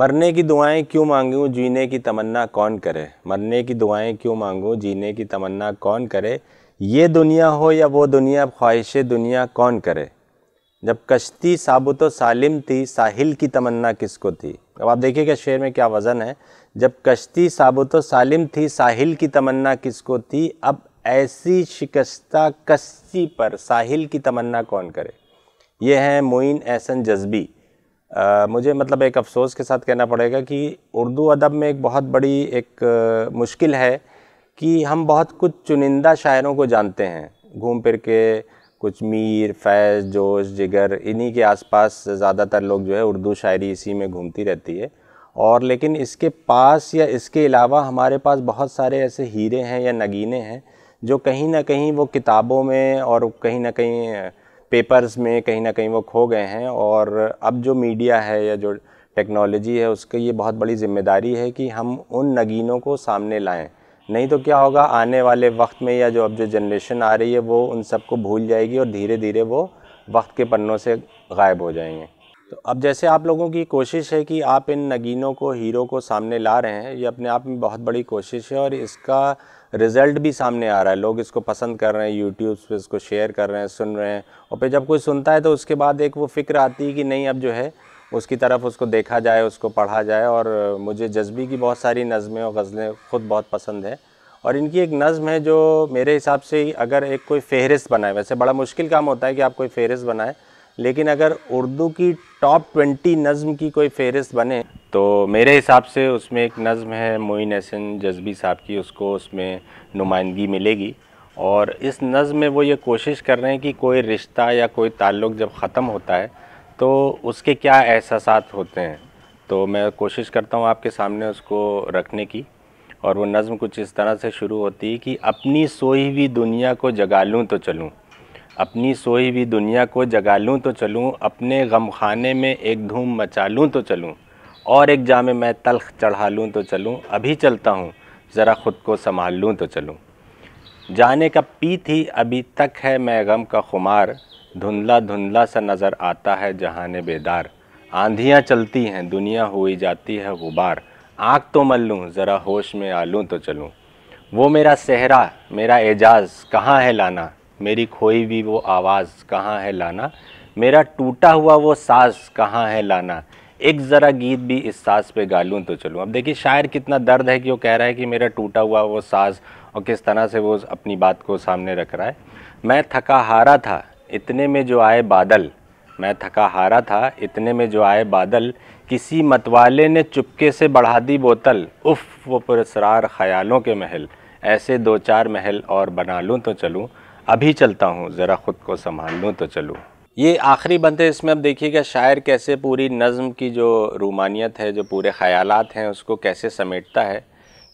मरने की दुआएं क्यों मांगूं जीने की तमन्ना कौन करे मरने की दुआएं क्यों मांगूं जीने की तमन्ना कौन करे ये दुनिया हो या वो दुनिया ख्वाहिश दुनिया कौन करे जब कश्ती साबुत सालिम थी साहिल की तमन्ना किसको थी अब आप देखिएगा शेर में क्या वज़न है जब कश्ती साबुत सालिम थी साहिल की तमन्ना किसको थी अब ऐसी शिकस्ता कश्ती पर साहिल की तमन्ना कौन करे ये हैं मोइन एहसन जज्बी आ, मुझे मतलब एक अफ़सोस के साथ कहना पड़ेगा कि उर्दू अदब में एक बहुत बड़ी एक आ, मुश्किल है कि हम बहुत कुछ चुनिंदा शायरों को जानते हैं घूम फिर के कुछ मीर फैज़ जोश जिगर इन्हीं के आसपास ज़्यादातर लोग जो है उर्दू शायरी इसी में घूमती रहती है और लेकिन इसके पास या इसके अलावा हमारे पास बहुत सारे ऐसे हीरे हैं या नगीने हैं जो कहीं ना कहीं वो किताबों में और कहीं ना कहीं पेपर्स में कहीं ना कहीं वो खो गए हैं और अब जो मीडिया है या जो टेक्नोलॉजी है उसकी ये बहुत बड़ी जिम्मेदारी है कि हम उन नगीनों को सामने लाएं नहीं तो क्या होगा आने वाले वक्त में या जो अब जो जनरेशन आ रही है वो उन सबको भूल जाएगी और धीरे धीरे वो वक्त के पन्नों से गायब हो जाएंगे तो अब जैसे आप लोगों की कोशिश है कि आप इन नगीनों को हीरो को सामने ला रहे हैं ये अपने आप में बहुत बड़ी कोशिश है और इसका रिज़ल्ट भी सामने आ रहा है लोग इसको पसंद कर रहे हैं यूट्यूब पे इसको शेयर कर रहे हैं सुन रहे हैं और फिर जब कोई सुनता है तो उसके बाद एक वो फ़िक्र आती है कि नहीं अब जो है उसकी तरफ उसको देखा जाए उसको पढ़ा जाए और मुझे जज्बी की बहुत सारी नज़में और गज़लें ख़ुद बहुत पसंद हैं और इनकी एक नज़म है जो मेरे हिसाब से अगर एक कोई फहरिस्त बनाए वैसे बड़ा मुश्किल काम होता है कि आप कोई फहरिस्त बनाएँ लेकिन अगर उर्दू की टॉप ट्वेंटी नज़म की कोई फहरिस्त बने तो मेरे हिसाब से उसमें एक नज़म है मोइन हसन जज्बी साहब की उसको उसमें नुमाइंदगी मिलेगी और इस नज़म में वो ये कोशिश कर रहे हैं कि कोई रिश्ता या कोई ताल्लुक़ जब ख़त्म होता है तो उसके क्या एहसास होते हैं तो मैं कोशिश करता हूँ आपके सामने उसको रखने की और वो नज़म कुछ इस तरह से शुरू होती है कि अपनी सोई हुई दुनिया को जगा लूँ तो चलूँ अपनी सोई हुई दुनिया को जगा लूँ तो चलूँ अपने गम खाने में एक धूम मचा लूँ तो चलूँ और एक जाम मैं तलख चढ़ा लूँ तो चलूँ अभी चलता हूँ ज़रा ख़ुद को संभाल लूँ तो चलूँ जाने का पी थी अभी तक है मैं गम का खुमार धुंधला धुंधला सा नज़र आता है जहाँ बेदार आंधियाँ चलती हैं दुनिया हुई जाती है गुबार आँख तो मल लूँ ज़रा होश में आ लूँ तो चलूँ वो मेरा सेहरा मेरा एजाज़ कहाँ है लाना मेरी खोई भी वो आवाज़ कहाँ है लाना मेरा टूटा हुआ वो सास कहाँ है लाना एक ज़रा गीत भी इस सास पे गा लूँ तो चलूँ अब देखिए शायर कितना दर्द है कि वो कह रहा है कि मेरा टूटा हुआ वो सास और किस तरह से वो अपनी बात को सामने रख रहा है मैं थका हारा था इतने में जो आए बादल मैं थका हारा था इतने में जो आए बादल किसी मतवाले ने चुपके से बढ़ा दी बोतल उफ़ वो पुरसरार ख्यालों के महल ऐसे दो चार महल और बना लूँ तो चलूँ अभी चलता हूँ ज़रा ख़ुद को संभाल लूँ तो चलूँ ये आखिरी बंद है इसमें अब देखिएगा शायर कैसे पूरी नज़म की जो रूमानियत है जो पूरे ख्याल हैं उसको कैसे समेटता है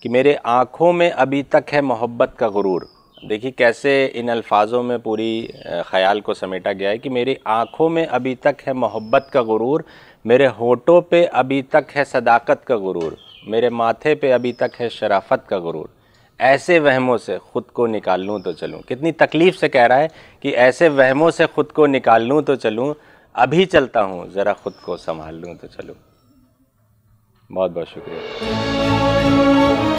कि मेरे आँखों में अभी तक है मोहब्बत का गुरूर देखिए कैसे इन अल्फाजों में पूरी ख़्याल को समेटा गया है कि मेरी आँखों में अभी तक है मोहब्बत का गुरूर मेरे होठों पे अभी तक है सदाकत का गुरूर मेरे माथे पे अभी तक है शराफत का गुरूर ऐसे वहमों से ख़ुद को निकाल लूँ तो चलूँ कितनी तकलीफ़ से कह रहा है कि ऐसे वहमों से ख़ुद को निकाल लूँ तो चलूँ अभी चलता हूँ ज़रा ख़ुद को संभाल लूँ तो चलूँ बहुत बहुत शुक्रिया